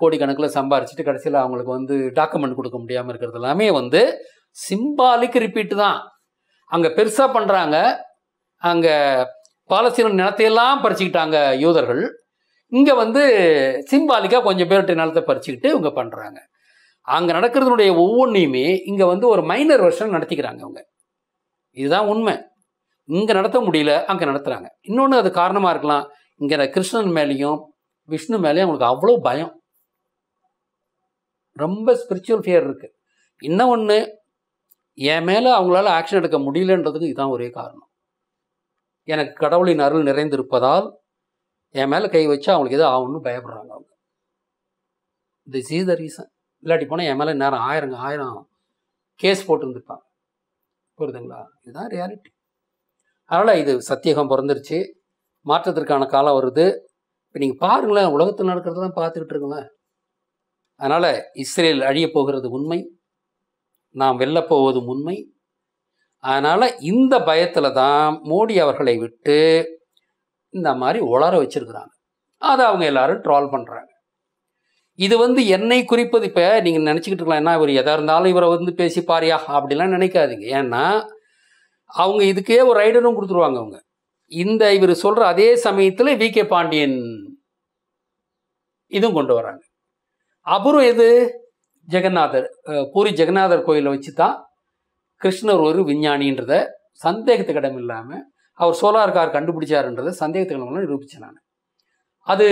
கோடிக்கணக்கில் சம்பாரிச்சிட்டு கடைசியில் அவங்களுக்கு வந்து டாக்குமெண்ட் கொடுக்க முடியாமல் இருக்கிறது எல்லாமே வந்து சிம்பாலிக் ரிப்பீட்டு தான் அங்கே பெருசாக பண்ணுறாங்க அங்கே பாலஸ்தீன நிலத்தையெல்லாம் பறிச்சுக்கிட்டாங்க யூதர்கள் இங்கே வந்து சிம்பாலிக்காக கொஞ்சம் பேருடைய நிலத்தை பறிச்சுக்கிட்டு இவங்க பண்ணுறாங்க அங்கே நடக்கிறதுனுடைய ஒவ்வொன்றையுமே இங்கே வந்து ஒரு மைனர் வருஷன் நடத்திக்கிறாங்க அவங்க இதுதான் உண்மை இங்கே நடத்த முடியல அங்கே நடத்துகிறாங்க இன்னொன்று அது காரணமாக இருக்கலாம் இங்கே கிருஷ்ணன் மேலேயும் விஷ்ணு மேலேயும் அவங்களுக்கு அவ்வளோ பயம் ரொம்ப ஸ்பிரிச்சுவல் ஃபியர் இருக்குது இன்னும் ஒன்று என் மேலே அவங்களால ஆக்ஷன் எடுக்க முடியலன்றதுக்கு இதுதான் ஒரே காரணம் எனக்கு கடவுளின் அருள் நிறைந்திருப்பதால் என் மேலே கை வச்சு அவங்களுக்கு எதோ ஆகும்னு பயப்படுறாங்க அவங்க திஸ் இஸ் த ரீசன் இல்லாட்டி போனால் என் மேலே நேரம் ஆயிரங்க ஆயிரம் கேஸ் போட்டுருந்துருப்பாங்க புரியுதுங்களா இதுதான் ரியாலிட்டி அதனால் இது சத்தியகம் பிறந்துருச்சு மாற்றத்திற்கான காலம் வருது இப்போ நீங்கள் பாருங்களேன் உலகத்தில் நடக்கிறதெல்லாம் பார்த்துக்கிட்டு இருங்களேன் அதனால் இஸ்ரேல் அழியப் போகிறது உண்மை நாம் வெல்லப்போவதும் உண்மை அதனால் இந்த பயத்தில் தான் மோடி அவர்களை விட்டு இந்த மாதிரி உளர வச்சுருக்குறாங்க அதை அவங்க எல்லாரும் ட்ரால் பண்ணுறாங்க இது வந்து என்னை குறிப்பது இப்போ நீங்கள் நினச்சிக்கிட்டு இருக்கலாம் என்ன இவர் எதாக இருந்தாலும் இவரை வந்து பேசிப்பாரியா அப்படிலாம் நினைக்காதீங்க ஏன்னா அவங்க இதுக்கே ஒரு ரைடரும் கொடுத்துருவாங்க அவங்க இந்த இவர் சொல்கிற அதே சமயத்தில் வி கே பாண்டியன் இதுவும் கொண்டு வராங்க அப்புறம் எது ஜெகநாதர் பூரி ஜெகநாதர் கோயிலை வச்சு தான் கிருஷ்ணர் ஒரு விஞ்ஞானின்றத சந்தேகத்துக்கு இடம் இல்லாமல் அவர் சோலார் கார் கண்டுபிடிச்சாருன்றத சந்தேகத்துக்கு இடம் நிரூபித்தேன் நான் அது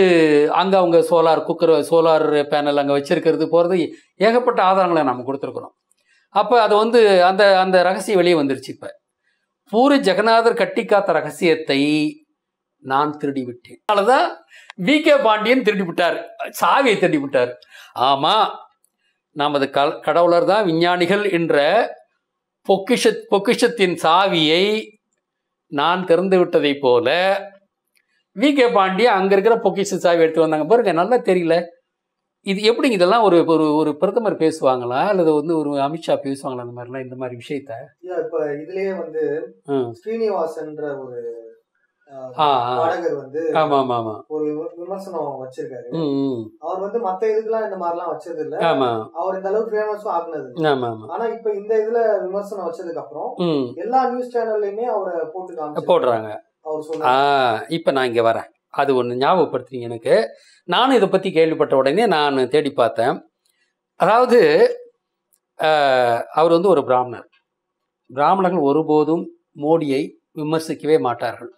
அங்கே அவங்க சோலார் குக்கர் சோலார் பேனல் அங்கே வச்சுருக்கிறது போகிறது ஏகப்பட்ட ஆதாரங்களை நம்ம கொடுத்துருக்குறோம் அப்போ அது வந்து அந்த அந்த ரகசியம் வெளியே வந்துருச்சு இப்போ பூரி ஜெகநாதர் கட்டி காத்த ரகசியத்தை நான் திருடி விட்டேன் அதனாலதான் தான் வி கே பாண்டியன் திருடி விட்டார் சாவியை திருடி விட்டார் ஆமாம் நமது க கடவுளர் தான் விஞ்ஞானிகள் என்ற பொக்கிஷ பொக்கிஷத்தின் சாவியை நான் திறந்து விட்டதை போல வி கே பாண்டியா அங்கே இருக்கிற பொக்கிஷ சாவி எடுத்து வந்தாங்க பாருங்க நல்லா தெரியல இது எப்படிங்க இதெல்லாம் ஒரு ஒரு ஒரு பிரதமர் பேசுவாங்களா அல்லது வந்து ஒரு அமித்ஷா பேசுவாங்களா இந்த மாதிரிலாம் இந்த மாதிரி விஷயத்த இப்போ இதுலயே வந்து ஸ்ரீனிவாசன்ற ஒரு ஆமா ஆமா ஆமா ஒரு விமர்சனம் வச்சிருக்காரு அவர் வந்து மத்த இந்த ஆமா அவர் இந்த அளவுக்கு ஆமா ஆமா ஆனா இந்த இதுல விமர்சனம் எல்லா நியூஸ் அவரை போட்டு போடுறாங்க அவர் இப்ப நான் இங்க அது எனக்கு நானும் இதை பத்தி கேள்விப்பட்ட உடனே நான் தேடி பார்த்தேன் அதாவது அவர் வந்து ஒரு பிராமணர் பிராமணர்கள் ஒருபோதும் மோடியை விமர்சிக்கவே மாட்டார்கள்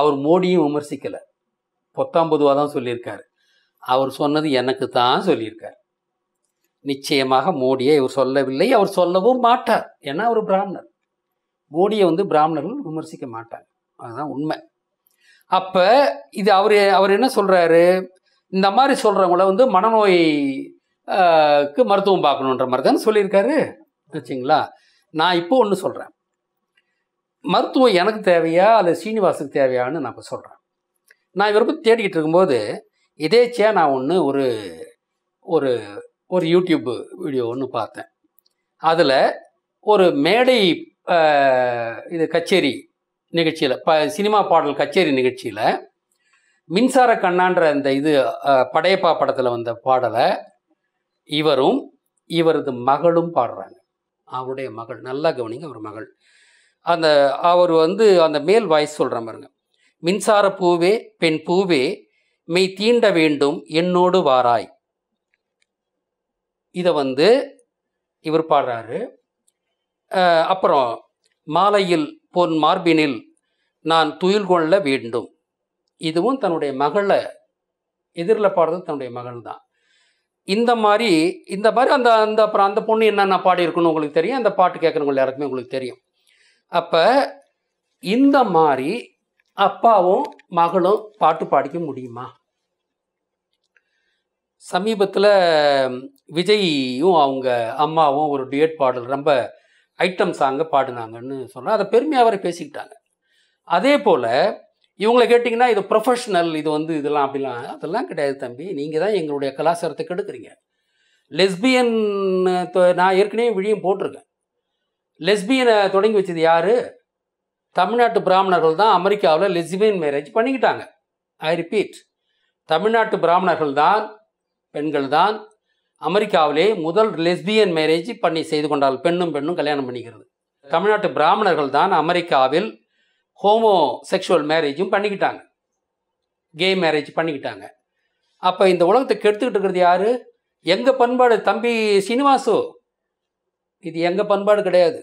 அவர் மோடியும் விமர்சிக்கலை பொத்தாம் பொதுவாக தான் சொல்லியிருக்காரு அவர் சொன்னது எனக்கு தான் சொல்லியிருக்கார் நிச்சயமாக மோடியை இவர் சொல்லவில்லை அவர் சொல்லவும் மாட்டார் ஏன்னா அவர் பிராமணர் மோடியை வந்து பிராமணர்கள் விமர்சிக்க மாட்டார் அதுதான் உண்மை அப்போ இது அவர் அவர் என்ன சொல்கிறாரு இந்த மாதிரி சொல்கிறவங்கள வந்து மனநோய்க்கு மருத்துவம் பார்க்கணுன்ற மாதிரி தானே சொல்லியிருக்காரு வச்சுங்களா நான் இப்போ ஒன்று சொல்கிறேன் மருத்துவம் எனக்கு தேவையா அல்லது சீனிவாசுக்கு தேவையான்னு நான் இப்போ சொல்கிறேன் நான் இவரை பற்றி தேடிக்கிட்டு இருக்கும்போது இதேச்சியாக நான் ஒன்று ஒரு ஒரு ஒரு யூடியூப் வீடியோ ஒன்று பார்த்தேன் அதில் ஒரு மேடை இது கச்சேரி நிகழ்ச்சியில் ப சினிமா பாடல் கச்சேரி நிகழ்ச்சியில் மின்சார கண்ணான்ற அந்த இது படையப்பா படத்தில் வந்த பாடலை இவரும் இவரது மகளும் பாடுறாங்க அவருடைய மகள் நல்லா கவனிங்க அவர் மகள் அந்த அவர் வந்து அந்த மேல் வாய்ஸ் சொல்கிற மாதிரிங்க மின்சார பூவே பெண் பூவே மெய் தீண்ட வேண்டும் என்னோடு வாராய் இதை வந்து இவர் பாடுறாரு அப்புறம் மாலையில் பொன் மார்பினில் நான் துயில் கொள்ள வேண்டும் இதுவும் தன்னுடைய மகளை எதிரில் பாடுறது தன்னுடைய மகள் தான் இந்த மாதிரி இந்த மாதிரி அந்த அந்த அப்புறம் அந்த பொண்ணு என்னென்ன பாடி இருக்குன்னு உங்களுக்கு தெரியும் அந்த பாட்டு கேட்குறவங்க எல்லாருக்குமே உங்களுக்கு தெரியும் அப்போ இந்த மாதிரி அப்பாவும் மகளும் பாட்டு பாடிக்க முடியுமா சமீபத்தில் விஜயும் அவங்க அம்மாவும் ஒரு டுயட் பாடல் ரொம்ப ஐட்டம் சாங்கை பாடினாங்கன்னு சொன்னால் அதை பெருமையாக அவரை பேசிக்கிட்டாங்க அதே போல் இவங்களை கேட்டிங்கன்னா இது ப்ரொஃபஷ்னல் இது வந்து இதெல்லாம் அப்படிலாம் அதெல்லாம் கிடையாது தம்பி நீங்கள் தான் எங்களுடைய கலாச்சாரத்தை கெடுக்குறீங்க லெஸ்பியன் நான் ஏற்கனவே விழியும் போட்டிருக்கேன் லெஸ்பியனை தொடங்கி வச்சது யார் தமிழ்நாட்டு பிராமணர்கள் தான் அமெரிக்காவில் லெஸ்பியன் மேரேஜ் பண்ணிக்கிட்டாங்க ஐ ரிப்பீட் தமிழ்நாட்டு பிராமணர்கள் தான் பெண்கள் தான் அமெரிக்காவிலே முதல் லெஸ்பியன் மேரேஜ் பண்ணி செய்து கொண்டால் பெண்ணும் பெண்ணும் கல்யாணம் பண்ணிக்கிறது தமிழ்நாட்டு பிராமணர்கள் தான் அமெரிக்காவில் ஹோமோ செக்ஷுவல் மேரேஜும் பண்ணிக்கிட்டாங்க கே மேரேஜ் பண்ணிக்கிட்டாங்க அப்போ இந்த உலகத்தை கெடுத்துக்கிட்டு இருக்கிறது யார் எங்கள் பண்பாடு தம்பி சீனிவாசு இது எங்கள் பண்பாடு கிடையாது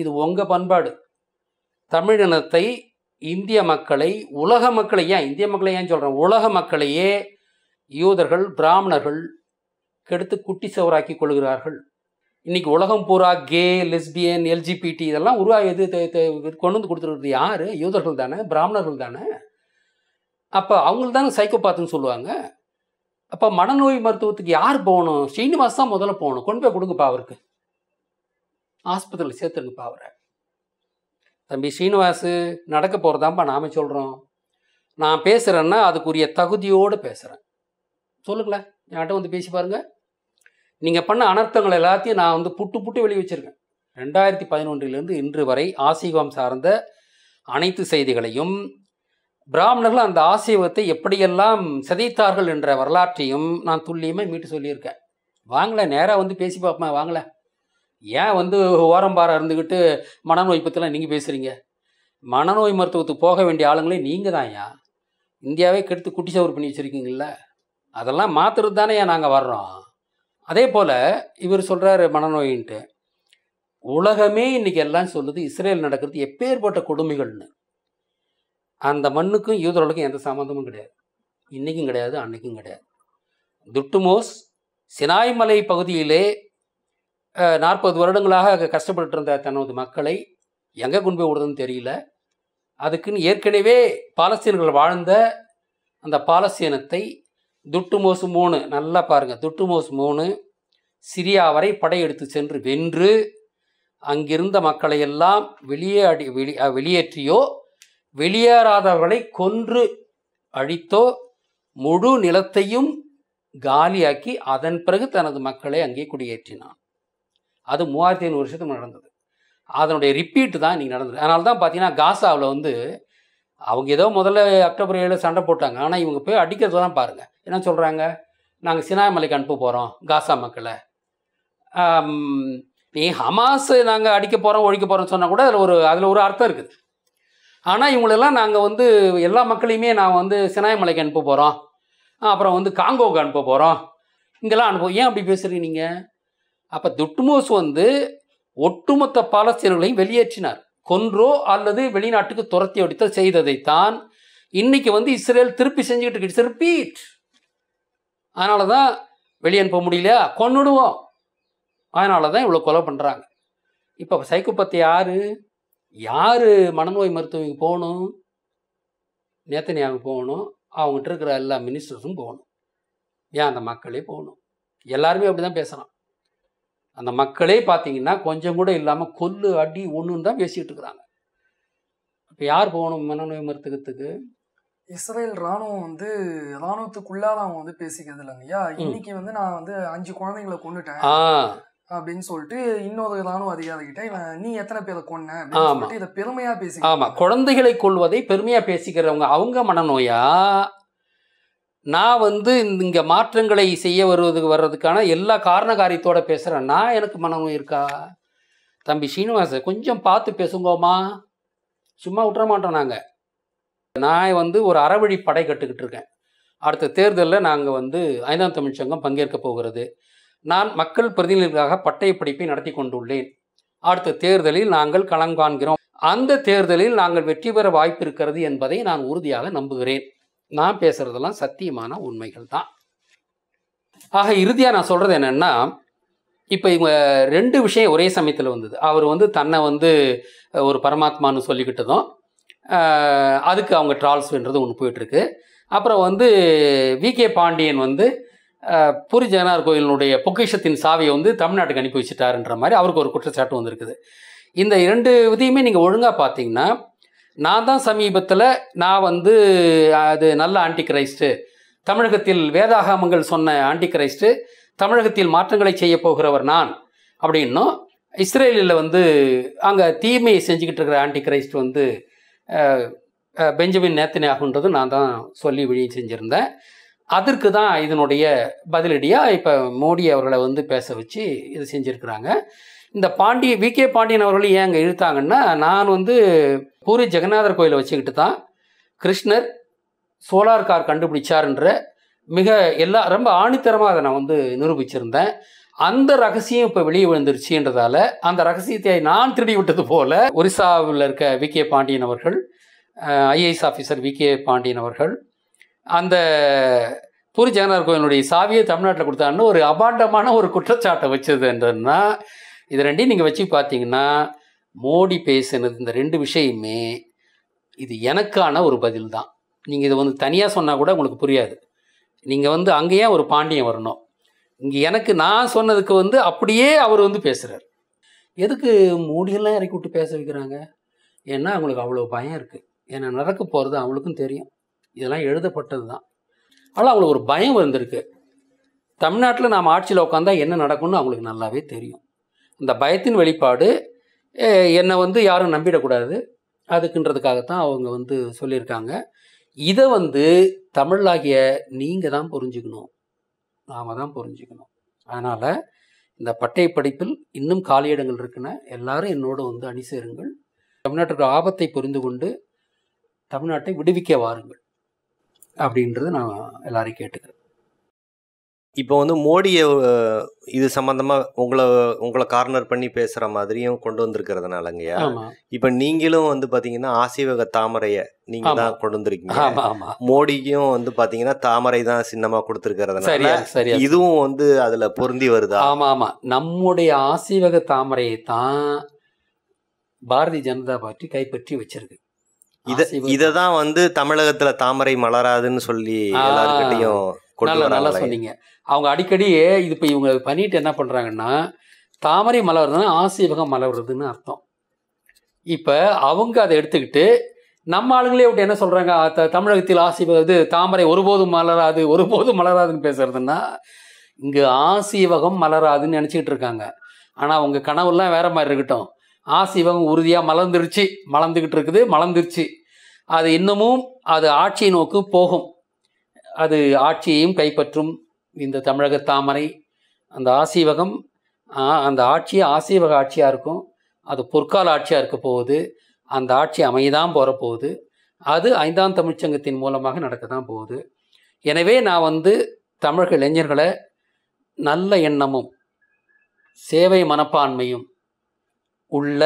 இது உங்கள் பண்பாடு தமிழினத்தை இந்திய மக்களை உலக மக்களை ஏன் இந்திய மக்களை ஏன் சொல்கிறேன் உலக மக்களையே யூதர்கள் பிராமணர்கள் கெடுத்து குட்டி சவராக்கி கொள்கிறார்கள் இன்றைக்கி உலகம் பூரா கே லெஸ்பியன் எல்ஜிபிடி இதெல்லாம் உருவாகி இது கொண்டு வந்து கொடுத்துருக்குறது யார் யூதர்கள் தானே பிராமணர்கள் தானே அப்போ அவங்களுக்கு தானே சைக்கோபாத்துன்னு சொல்லுவாங்க அப்போ மனநோய் மருத்துவத்துக்கு யார் போகணும் ஸ்ரீனிவாஸ் தான் முதல்ல போகணும் கொண்டு போய் கொடுங்கப்பா அவருக்கு ஆஸ்பத்திரியில் சேர்த்துருக்குப்பா அவரை தம்பி ஸ்ரீனிவாசு நடக்க போகிறதாம்ப்பா நாம் சொல்கிறோம் நான் பேசுகிறேன்னா அதுக்குரிய தகுதியோடு பேசுகிறேன் சொல்லுங்களேன் என்கிட்ட வந்து பேசி பாருங்கள் நீங்கள் பண்ண அனர்த்தங்கள் எல்லாத்தையும் நான் வந்து புட்டு புட்டு வெளியே வச்சுருக்கேன் ரெண்டாயிரத்தி பதினொன்றிலிருந்து இன்று வரை ஆசீகம் சார்ந்த அனைத்து செய்திகளையும் பிராமணர்கள் அந்த ஆசீவத்தை எப்படியெல்லாம் சிதைத்தார்கள் என்ற வரலாற்றையும் நான் துல்லியமாக மீட்டு சொல்லியிருக்கேன் வாங்கல நேராக வந்து பேசி பார்ப்பேன் வாங்கலை ஏன் வந்து ஓரம்பாரம் இருந்துக்கிட்டு மனநோய் பற்றிலாம் நீங்கள் பேசுகிறீங்க மனநோய் மருத்துவத்துக்கு போக வேண்டிய ஆளுங்களே நீங்கள் தான் ஐயா இந்தியாவே கெடுத்து குட்டி சவர் பண்ணி வச்சுருக்கீங்கள அதெல்லாம் மாற்றுறது தானே ஏன் நாங்கள் வர்றோம் அதே போல் இவர் சொல்கிறாரு மனநோயின்ட்டு உலகமே இன்றைக்கி எல்லாம் சொல்லுது இஸ்ரேல் நடக்கிறது எப்பேற்பட்ட கொடுமைகள்னு அந்த மண்ணுக்கும் யூதர்களுக்கும் எந்த சம்மந்தமும் கிடையாது இன்றைக்கும் கிடையாது அன்றைக்கும் கிடையாது துட்டுமோஸ் சினாய்மலை பகுதியிலே நாற்பது வருடங்களாக கஷ்டப்பட்டு இருந்த தனது மக்களை எங்கே கொண்டு போய் விடுதுன்னு தெரியல அதுக்குன்னு ஏற்கனவே பாலஸ்தீனர்கள் வாழ்ந்த அந்த பாலஸ்தீனத்தை மோசு மூணு நல்லா பாருங்கள் மோசு மூணு சிரியா வரை படையெடுத்து சென்று வென்று அங்கிருந்த மக்களை எல்லாம் வெளியே அடி வெளி வெளியேற்றியோ வெளியேறாதவர்களை கொன்று அழித்தோ முழு நிலத்தையும் காலியாக்கி அதன் பிறகு தனது மக்களை அங்கே குடியேற்றினான் அது மூவாயிரத்தி ஐநூறு வருஷத்துக்கு நடந்தது அதனுடைய ரிப்பீட் தான் இன்றைக்கி நடந்தது அதனால தான் பார்த்தீங்கன்னா காசாவில் வந்து அவங்க ஏதோ முதல்ல அக்டோபர் ஏழு சண்டை போட்டாங்க ஆனால் இவங்க போய் அடிக்கிறது தான் பாருங்கள் என்ன சொல்கிறாங்க நாங்கள் சினாய் மலைக்கு அனுப்ப போகிறோம் காசா மக்களை நீ ஹமாஸ் நாங்கள் அடிக்க போகிறோம் ஒழிக்க போகிறோம்னு சொன்னால் கூட அதில் ஒரு அதில் ஒரு அர்த்தம் இருக்குது ஆனால் இவங்களெல்லாம் நாங்கள் வந்து எல்லா மக்களையுமே நான் வந்து சினாய் மலைக்கு அனுப்ப போகிறோம் அப்புறம் வந்து காங்கோவுக்கு அனுப்ப போகிறோம் இங்கெல்லாம் அனுப்ப ஏன் அப்படி பேசுகிறீங்க நீங்கள் அப்போ துட்டுமோஸ் வந்து ஒட்டுமொத்த பாலஸ்தீனர்களையும் வெளியேற்றினார் கொன்றோ அல்லது வெளிநாட்டுக்கு துரத்தி அடித்த செய்ததைத்தான் இன்னைக்கு வந்து இஸ்ரேல் திருப்பி செஞ்சுக்கிட்டு இருக்கு திருப்பி ரிப்பீட் அதனால தான் வெளியனுப்ப முடியலையா கொன்னுடுவோம் அதனால தான் இவ்வளோ கொலை பண்ணுறாங்க இப்போ சைக்கோபத்தை யார் யார் மனநோய் மருத்துவங்க போகணும் நேத்தனியாவுக்கு போகணும் அவங்ககிட்ட இருக்கிற எல்லா மினிஸ்டர்ஸும் போகணும் ஏன் அந்த மக்களே போகணும் எல்லாருமே அப்படி தான் பேசுகிறான் அந்த மக்களே பார்த்தீங்கன்னா கொஞ்சம் கூட இல்லாமல் கொல்லு அடி ஒன்றுன்னு தான் பேசிகிட்டு இருக்கிறாங்க இப்போ யார் போகணும் மனநோய் மருத்துவத்துக்கு இஸ்ரேல் ராணுவம் வந்து ராணுவத்துக்குள்ளாத அவங்க வந்து பேசிக்கிறது இல்லைங்கய்யா இன்னைக்கு வந்து நான் வந்து அஞ்சு குழந்தைங்களை கொண்டுட்டேன் அப்படின்னு சொல்லிட்டு இன்னொரு ராணுவ அதிகாரி கிட்ட நீ எத்தனை பேரை கொன்ன இதை பெருமையா பேசி ஆமா குழந்தைகளை கொள்வதை பெருமையா பேசிக்கிறவங்க அவங்க மனநோயா நான் வந்து இங்கே மாற்றங்களை செய்ய வருவதுக்கு வர்றதுக்கான எல்லா காரண காரியத்தோடு பேசுகிறேன் நான் எனக்கு மனம் இருக்கா தம்பி சீனிவாச கொஞ்சம் பார்த்து பேசுங்கோமா சும்மா விட்டுற மாட்டோம் நாங்கள் நான் வந்து ஒரு அறவழி படை கட்டுக்கிட்டு இருக்கேன் அடுத்த தேர்தலில் நாங்கள் வந்து ஐந்தாம் தமிழ்ச்சங்கம் பங்கேற்க போகிறது நான் மக்கள் பிரதிநிதிகளுக்காக பட்டய படிப்பை நடத்தி கொண்டுள்ளேன் அடுத்த தேர்தலில் நாங்கள் களங்காண்கிறோம் அந்த தேர்தலில் நாங்கள் வெற்றி பெற வாய்ப்பு இருக்கிறது என்பதை நான் உறுதியாக நம்புகிறேன் நான் பேசுகிறதெல்லாம் சத்தியமான உண்மைகள் தான் ஆக இறுதியாக நான் சொல்கிறது என்னென்னா இப்போ இவங்க ரெண்டு விஷயம் ஒரே சமயத்தில் வந்தது அவர் வந்து தன்னை வந்து ஒரு பரமாத்மான்னு சொல்லிக்கிட்டதும் அதுக்கு அவங்க ட்ரால்ஸ்ன்றது ஒன்று போயிட்டுருக்கு அப்புறம் வந்து வி கே பாண்டியன் வந்து புரி ஜெகனார் கோயிலினுடைய பொக்கிஷத்தின் சாவியை வந்து தமிழ்நாட்டுக்கு அனுப்பி வச்சுட்டாருன்ற மாதிரி அவருக்கு ஒரு குற்றச்சாட்டு வந்திருக்குது இந்த இரண்டு இதையுமே நீங்கள் ஒழுங்காக பார்த்தீங்கன்னா நான் தான் சமீபத்தில் நான் வந்து அது நல்ல ஆண்டி கிரைஸ்ட்டு தமிழகத்தில் வேதாகாமங்கள் சொன்ன ஆண்டி கிரைஸ்ட்டு தமிழகத்தில் மாற்றங்களை செய்ய போகிறவர் நான் அப்படின்னும் இஸ்ரேலில் வந்து அங்கே தீமையை செஞ்சுக்கிட்டு இருக்கிற ஆண்டி கிரைஸ்ட் வந்து பெஞ்சமின் ஆகுன்றது நான் தான் சொல்லி விழி செஞ்சுருந்தேன் அதற்கு தான் இதனுடைய பதிலடியாக இப்போ மோடி அவர்களை வந்து பேச வச்சு இது செஞ்சுருக்கிறாங்க இந்த பாண்டிய வி கே பாண்டியன் அவர்கள் ஏன் அங்கே இழுத்தாங்கன்னா நான் வந்து பூரி ஜெகநாதர் கோயிலை வச்சுக்கிட்டு தான் கிருஷ்ணர் சோலார் கார் கண்டுபிடிச்சாருன்ற மிக எல்லா ரொம்ப ஆணித்தரமாக அதை நான் வந்து நிரூபிச்சிருந்தேன் அந்த ரகசியம் இப்போ வெளியே விழுந்துருச்சுன்றதால அந்த ரகசியத்தை நான் திருடி விட்டது போல ஒரிசாவில் இருக்க வி கே பாண்டியன் அவர்கள் IAS officer V K Pandian அவர்கள் அந்த பூரி ஜெகநாதர் கோயிலுடைய சாவியை தமிழ்நாட்டில் கொடுத்தாங்கன்னு ஒரு அபாண்டமான ஒரு குற்றச்சாட்டை வச்சது என்றதுன்னா இது ரெண்டையும் நீங்கள் வச்சு பார்த்தீங்கன்னா மோடி பேசினது இந்த ரெண்டு விஷயமே இது எனக்கான ஒரு பதில் தான் நீங்கள் இதை வந்து தனியாக சொன்னால் கூட உங்களுக்கு புரியாது நீங்கள் வந்து அங்கேயே ஒரு பாண்டியம் வரணும் இங்கே எனக்கு நான் சொன்னதுக்கு வந்து அப்படியே அவர் வந்து பேசுகிறார் எதுக்கு மோடியெல்லாம் இறக்கி விட்டு பேச வைக்கிறாங்க ஏன்னா அவங்களுக்கு அவ்வளோ பயம் இருக்குது ஏன்னா நடக்க போகிறது அவங்களுக்கும் தெரியும் இதெல்லாம் எழுதப்பட்டது தான் ஆனால் அவங்களுக்கு ஒரு பயம் வந்திருக்கு தமிழ்நாட்டில் நாம் ஆட்சியில் உட்காந்தா என்ன நடக்கும்னு அவங்களுக்கு நல்லாவே தெரியும் இந்த பயத்தின் வெளிப்பாடு என்னை வந்து யாரும் நம்பிடக்கூடாது அதுக்குன்றதுக்காகத்தான் அவங்க வந்து சொல்லியிருக்காங்க இதை வந்து தமிழாகிய நீங்கள் தான் புரிஞ்சுக்கணும் நாம் தான் புரிஞ்சுக்கணும் அதனால் இந்த பட்டய படிப்பில் இன்னும் காலியிடங்கள் இருக்குன்னு எல்லாரும் என்னோடு வந்து அணி சேருங்கள் தமிழ்நாட்டிற்கு ஆபத்தை புரிந்து கொண்டு தமிழ்நாட்டை விடுவிக்க வாருங்கள் அப்படின்றது நான் எல்லாரையும் கேட்டுக்கிறேன் இப்போ வந்து மோடியை இது சம்பந்தமா உங்களை உங்களை கார்னர் பண்ணி பேசுற மாதிரியும் கொண்டு வந்திருக்கிறதுனாலங்கய்யா இப்ப நீங்களும் வந்து பாத்தீங்கன்னா ஆசிவக தாமரையை நீங்க தான் கொண்டு வந்திருக்கீங்க மோடிக்கும் வந்து பாத்தீங்கன்னா தாமரை தான் சின்னமா கொடுத்துருக்கிறதுனால இதுவும் வந்து அதுல பொருந்தி வருது ஆமா ஆமா நம்முடைய ஆசிவக தாமரையை தான் பாரதிய ஜனதா பார்ட்டி கைப்பற்றி வச்சிருக்கு இதை தான் வந்து தமிழகத்துல தாமரை மலராதுன்னு சொல்லி எல்லாருக்கிட்டையும் நல்லா நல்லா சொன்னீங்க அவங்க அடிக்கடி இது இப்போ இவங்க பண்ணிட்டு என்ன பண்ணுறாங்கன்னா தாமரை மலை வருதுன்னா ஆசீவகம் மலை வருதுன்னு அர்த்தம் இப்போ அவங்க அதை எடுத்துக்கிட்டு நம்ம ஆளுங்களே விட்டு என்ன சொல்கிறாங்க த தமிழகத்தில் ஆசீவகம் தாமரை ஒருபோதும் மலராது ஒருபோதும் மலராதுன்னு பேசுகிறதுன்னா இங்கே ஆசீவகம் மலராதுன்னு நினச்சிக்கிட்டு இருக்காங்க ஆனால் அவங்க கனவுலாம் வேறு மாதிரி இருக்கட்டும் ஆசீவகம் உறுதியாக மலர்ந்துருச்சு மலர்ந்துக்கிட்டு இருக்குது மலர்ந்துருச்சு அது இன்னமும் அது ஆட்சியை நோக்கு போகும் அது ஆட்சியையும் கைப்பற்றும் இந்த தமிழக தாமரை அந்த ஆசீவகம் அந்த ஆட்சி ஆசீவக ஆட்சியாக இருக்கும் அது பொற்கால ஆட்சியாக இருக்க போகுது அந்த ஆட்சி அமைதான் போகிற போகுது அது ஐந்தாம் தமிழ்ச்சங்கத்தின் மூலமாக நடக்க தான் போகுது எனவே நான் வந்து தமிழக இளைஞர்களை நல்ல எண்ணமும் சேவை மனப்பான்மையும் உள்ள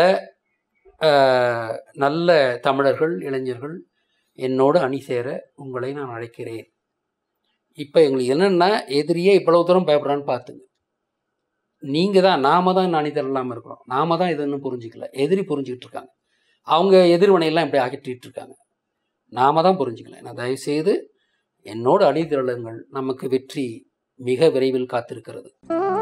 நல்ல தமிழர்கள் இளைஞர்கள் என்னோடு அணி சேர உங்களை நான் அழைக்கிறேன் இப்போ எங்களுக்கு என்னென்னா எதிரியே இவ்வளோ தூரம் பயப்படுறான்னு பார்த்துங்க நீங்கள் தான் நாம தான் நாணி தரலாமல் இருக்கிறோம் நாம தான் இது இன்னும் புரிஞ்சிக்கல எதிரி புரிஞ்சிக்கிட்டு இருக்காங்க அவங்க எதிர்வனையெல்லாம் இப்படி அகற்றிட்டு இருக்காங்க நாம தான் புரிஞ்சிக்கல நான் தயவுசெய்து என்னோட அழிதிரளுங்கள் நமக்கு வெற்றி மிக விரைவில் காத்திருக்கிறது